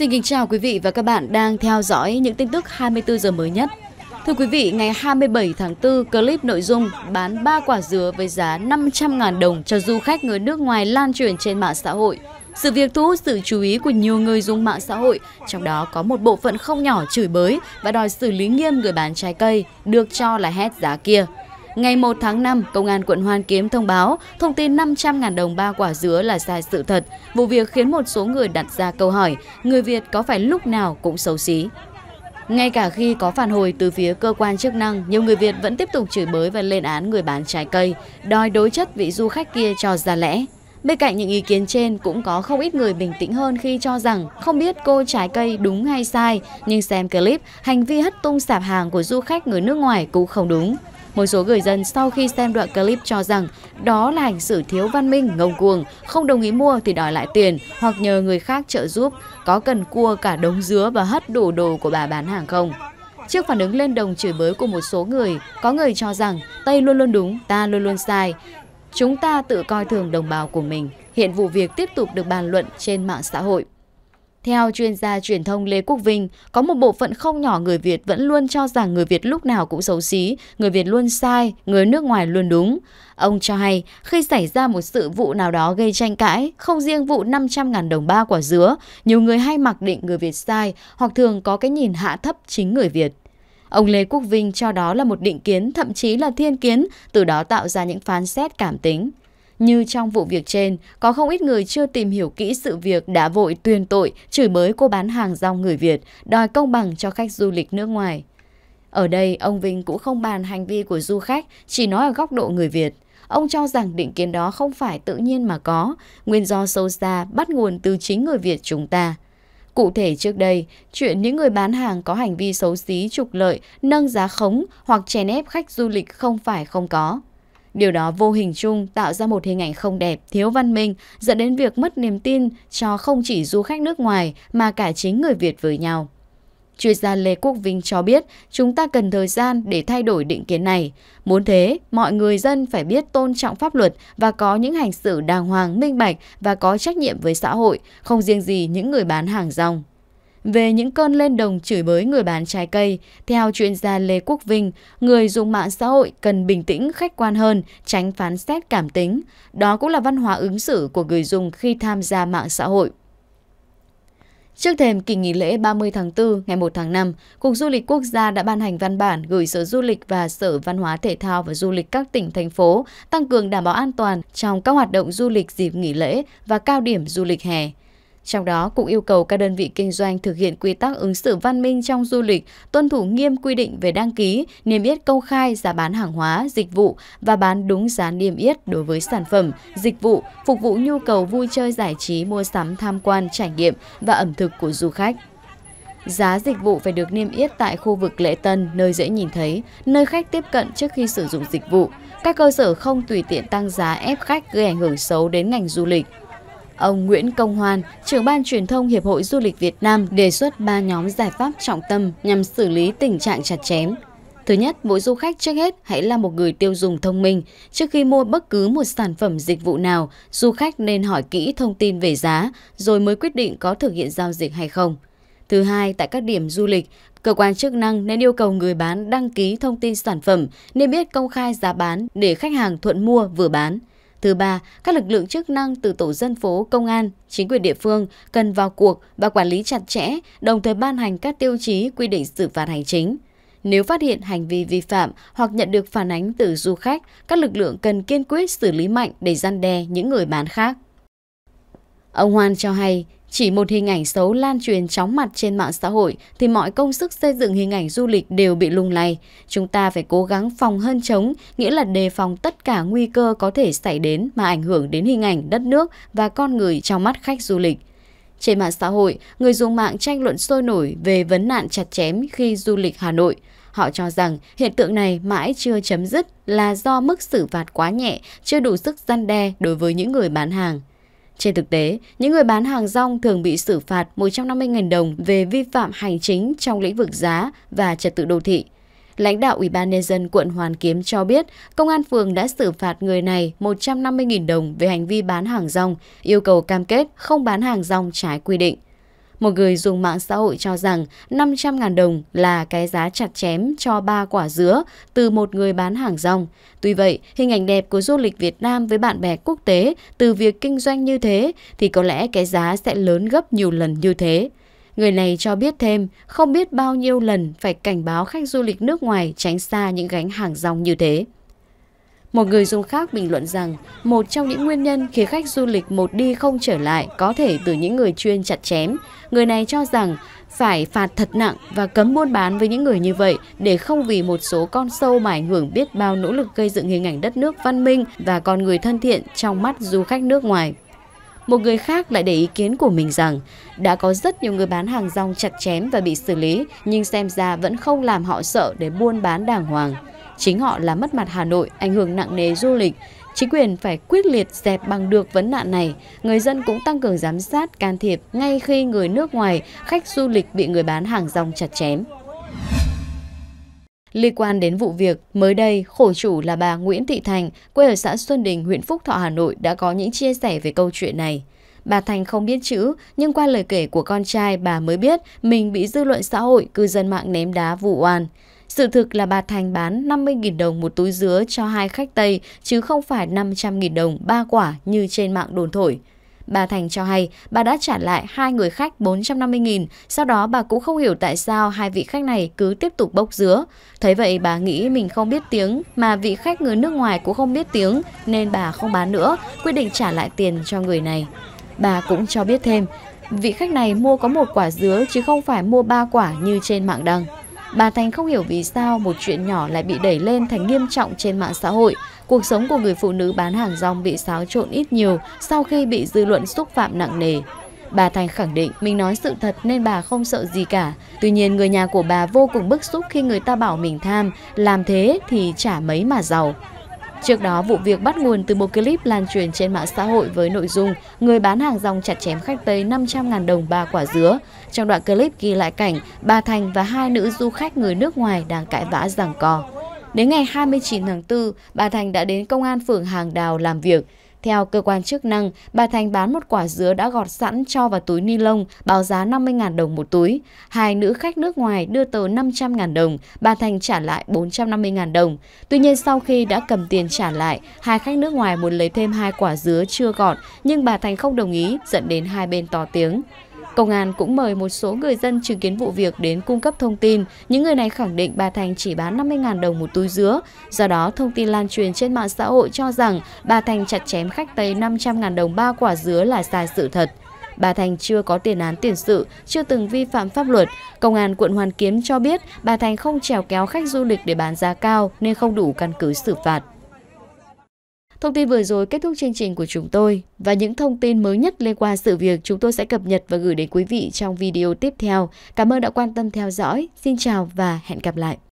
Xin kính chào quý vị và các bạn đang theo dõi những tin tức 24 giờ mới nhất. Thưa quý vị, ngày 27 tháng 4, clip nội dung bán 3 quả dứa với giá 500.000 đồng cho du khách người nước ngoài lan truyền trên mạng xã hội. Sự việc thu hút sự chú ý của nhiều người dùng mạng xã hội, trong đó có một bộ phận không nhỏ chửi bới và đòi xử lý nghiêm người bán trái cây, được cho là hét giá kia. Ngày 1 tháng 5, Công an quận Hoàn Kiếm thông báo thông tin 500.000 đồng ba quả dứa là sai sự thật. Vụ việc khiến một số người đặt ra câu hỏi, người Việt có phải lúc nào cũng xấu xí? Ngay cả khi có phản hồi từ phía cơ quan chức năng, nhiều người Việt vẫn tiếp tục chửi bới và lên án người bán trái cây, đòi đối chất vị du khách kia cho ra lẽ. Bên cạnh những ý kiến trên cũng có không ít người bình tĩnh hơn khi cho rằng không biết cô trái cây đúng hay sai, nhưng xem clip, hành vi hất tung sạp hàng của du khách người nước ngoài cũng không đúng. Một số người dân sau khi xem đoạn clip cho rằng đó là hành xử thiếu văn minh, ngông cuồng, không đồng ý mua thì đòi lại tiền hoặc nhờ người khác trợ giúp, có cần cua cả đống dứa và hất đủ đồ của bà bán hàng không. Trước phản ứng lên đồng chửi bới của một số người, có người cho rằng Tây luôn luôn đúng, ta luôn luôn sai. Chúng ta tự coi thường đồng bào của mình. Hiện vụ việc tiếp tục được bàn luận trên mạng xã hội. Theo chuyên gia truyền thông Lê Quốc Vinh, có một bộ phận không nhỏ người Việt vẫn luôn cho rằng người Việt lúc nào cũng xấu xí, người Việt luôn sai, người nước ngoài luôn đúng. Ông cho hay, khi xảy ra một sự vụ nào đó gây tranh cãi, không riêng vụ 500.000 đồng ba quả dứa, nhiều người hay mặc định người Việt sai hoặc thường có cái nhìn hạ thấp chính người Việt. Ông Lê Quốc Vinh cho đó là một định kiến, thậm chí là thiên kiến, từ đó tạo ra những phán xét cảm tính. Như trong vụ việc trên, có không ít người chưa tìm hiểu kỹ sự việc đã vội tuyên tội, chửi bới cô bán hàng rong người Việt, đòi công bằng cho khách du lịch nước ngoài. Ở đây, ông Vinh cũng không bàn hành vi của du khách, chỉ nói ở góc độ người Việt. Ông cho rằng định kiến đó không phải tự nhiên mà có, nguyên do sâu xa bắt nguồn từ chính người Việt chúng ta. Cụ thể trước đây, chuyện những người bán hàng có hành vi xấu xí trục lợi, nâng giá khống hoặc chèn ép khách du lịch không phải không có. Điều đó vô hình chung tạo ra một hình ảnh không đẹp, thiếu văn minh, dẫn đến việc mất niềm tin cho không chỉ du khách nước ngoài mà cả chính người Việt với nhau. Chuyên gia Lê Quốc Vinh cho biết chúng ta cần thời gian để thay đổi định kiến này. Muốn thế, mọi người dân phải biết tôn trọng pháp luật và có những hành xử đàng hoàng, minh bạch và có trách nhiệm với xã hội, không riêng gì những người bán hàng rong. Về những cơn lên đồng chửi bới người bán trái cây, theo chuyên gia Lê Quốc Vinh, người dùng mạng xã hội cần bình tĩnh khách quan hơn, tránh phán xét cảm tính. Đó cũng là văn hóa ứng xử của người dùng khi tham gia mạng xã hội. Trước thềm kỳ nghỉ lễ 30 tháng 4 ngày 1 tháng 5, Cục Du lịch Quốc gia đã ban hành văn bản gửi Sở Du lịch và Sở Văn hóa Thể thao và Du lịch các tỉnh, thành phố tăng cường đảm bảo an toàn trong các hoạt động du lịch dịp nghỉ lễ và cao điểm du lịch hè. Trong đó cũng yêu cầu các đơn vị kinh doanh thực hiện quy tắc ứng xử văn minh trong du lịch, tuân thủ nghiêm quy định về đăng ký, niêm yết công khai giá bán hàng hóa, dịch vụ và bán đúng giá niêm yết đối với sản phẩm, dịch vụ phục vụ nhu cầu vui chơi giải trí, mua sắm, tham quan, trải nghiệm và ẩm thực của du khách. Giá dịch vụ phải được niêm yết tại khu vực lễ tân, nơi dễ nhìn thấy, nơi khách tiếp cận trước khi sử dụng dịch vụ. Các cơ sở không tùy tiện tăng giá ép khách gây ảnh hưởng xấu đến ngành du lịch. Ông Nguyễn Công Hoan, trưởng ban truyền thông Hiệp hội Du lịch Việt Nam đề xuất ba nhóm giải pháp trọng tâm nhằm xử lý tình trạng chặt chém. Thứ nhất, mỗi du khách trước hết hãy là một người tiêu dùng thông minh. Trước khi mua bất cứ một sản phẩm dịch vụ nào, du khách nên hỏi kỹ thông tin về giá rồi mới quyết định có thực hiện giao dịch hay không. Thứ hai, tại các điểm du lịch, cơ quan chức năng nên yêu cầu người bán đăng ký thông tin sản phẩm, nên biết công khai giá bán để khách hàng thuận mua vừa bán. Thứ ba, các lực lượng chức năng từ tổ dân phố, công an, chính quyền địa phương cần vào cuộc và quản lý chặt chẽ, đồng thời ban hành các tiêu chí quy định xử phạt hành chính. Nếu phát hiện hành vi vi phạm hoặc nhận được phản ánh từ du khách, các lực lượng cần kiên quyết xử lý mạnh để gian đe những người bán khác. Ông Hoan cho hay, chỉ một hình ảnh xấu lan truyền chóng mặt trên mạng xã hội thì mọi công sức xây dựng hình ảnh du lịch đều bị lung lay. Chúng ta phải cố gắng phòng hơn chống, nghĩa là đề phòng tất cả nguy cơ có thể xảy đến mà ảnh hưởng đến hình ảnh đất nước và con người trong mắt khách du lịch. Trên mạng xã hội, người dùng mạng tranh luận sôi nổi về vấn nạn chặt chém khi du lịch Hà Nội. Họ cho rằng hiện tượng này mãi chưa chấm dứt là do mức xử phạt quá nhẹ, chưa đủ sức gian đe đối với những người bán hàng. Trên thực tế, những người bán hàng rong thường bị xử phạt 150.000 đồng về vi phạm hành chính trong lĩnh vực giá và trật tự đô thị. Lãnh đạo Ủy ban nhân dân quận Hoàn Kiếm cho biết, công an phường đã xử phạt người này 150.000 đồng về hành vi bán hàng rong, yêu cầu cam kết không bán hàng rong trái quy định. Một người dùng mạng xã hội cho rằng 500.000 đồng là cái giá chặt chém cho ba quả dứa từ một người bán hàng rong. Tuy vậy, hình ảnh đẹp của du lịch Việt Nam với bạn bè quốc tế từ việc kinh doanh như thế thì có lẽ cái giá sẽ lớn gấp nhiều lần như thế. Người này cho biết thêm, không biết bao nhiêu lần phải cảnh báo khách du lịch nước ngoài tránh xa những gánh hàng rong như thế. Một người dùng khác bình luận rằng một trong những nguyên nhân khiến khách du lịch một đi không trở lại có thể từ những người chuyên chặt chém. Người này cho rằng phải phạt thật nặng và cấm buôn bán với những người như vậy để không vì một số con sâu mà ảnh hưởng biết bao nỗ lực gây dựng hình ảnh đất nước văn minh và con người thân thiện trong mắt du khách nước ngoài. Một người khác lại để ý kiến của mình rằng đã có rất nhiều người bán hàng rong chặt chém và bị xử lý nhưng xem ra vẫn không làm họ sợ để buôn bán đàng hoàng. Chính họ là mất mặt Hà Nội, ảnh hưởng nặng nề du lịch. Chính quyền phải quyết liệt dẹp bằng được vấn nạn này. Người dân cũng tăng cường giám sát, can thiệp ngay khi người nước ngoài, khách du lịch bị người bán hàng rong chặt chém. Liên quan đến vụ việc, mới đây, khổ chủ là bà Nguyễn Thị Thành, quê ở xã Xuân Đình, huyện Phúc Thọ, Hà Nội đã có những chia sẻ về câu chuyện này. Bà Thành không biết chữ, nhưng qua lời kể của con trai bà mới biết mình bị dư luận xã hội, cư dân mạng ném đá vụ oan. Sự thực là bà Thành bán 50.000 đồng một túi dứa cho hai khách Tây chứ không phải 500.000 đồng ba quả như trên mạng đồn thổi. Bà Thành cho hay bà đã trả lại hai người khách 450.000, sau đó bà cũng không hiểu tại sao hai vị khách này cứ tiếp tục bốc dứa. Thấy vậy bà nghĩ mình không biết tiếng mà vị khách người nước ngoài cũng không biết tiếng nên bà không bán nữa, quyết định trả lại tiền cho người này. Bà cũng cho biết thêm, vị khách này mua có một quả dứa chứ không phải mua ba quả như trên mạng đăng. Bà Thành không hiểu vì sao một chuyện nhỏ lại bị đẩy lên thành nghiêm trọng trên mạng xã hội. Cuộc sống của người phụ nữ bán hàng rong bị xáo trộn ít nhiều sau khi bị dư luận xúc phạm nặng nề. Bà Thành khẳng định mình nói sự thật nên bà không sợ gì cả. Tuy nhiên người nhà của bà vô cùng bức xúc khi người ta bảo mình tham, làm thế thì chả mấy mà giàu. Trước đó, vụ việc bắt nguồn từ một clip lan truyền trên mạng xã hội với nội dung người bán hàng rong chặt chém khách Tây 500.000 đồng ba quả dứa. Trong đoạn clip ghi lại cảnh bà Thành và hai nữ du khách người nước ngoài đang cãi vã giằng co. Đến ngày 29 tháng 4, bà Thành đã đến công an phường Hàng Đào làm việc. Theo cơ quan chức năng, bà Thành bán một quả dứa đã gọt sẵn cho vào túi ni lông, báo giá 50.000 đồng một túi. Hai nữ khách nước ngoài đưa tờ 500.000 đồng, bà Thành trả lại 450.000 đồng. Tuy nhiên sau khi đã cầm tiền trả lại, hai khách nước ngoài muốn lấy thêm hai quả dứa chưa gọt, nhưng bà Thành không đồng ý, dẫn đến hai bên to tiếng. Công an cũng mời một số người dân chứng kiến vụ việc đến cung cấp thông tin. Những người này khẳng định bà Thành chỉ bán 50.000 đồng một túi dứa. Do đó, thông tin lan truyền trên mạng xã hội cho rằng bà Thành chặt chém khách Tây 500.000 đồng ba quả dứa là sai sự thật. Bà Thành chưa có tiền án tiền sự, chưa từng vi phạm pháp luật. Công an quận Hoàn Kiếm cho biết bà Thành không trèo kéo khách du lịch để bán giá cao nên không đủ căn cứ xử phạt. Thông tin vừa rồi kết thúc chương trình của chúng tôi và những thông tin mới nhất liên quan sự việc chúng tôi sẽ cập nhật và gửi đến quý vị trong video tiếp theo. Cảm ơn đã quan tâm theo dõi. Xin chào và hẹn gặp lại.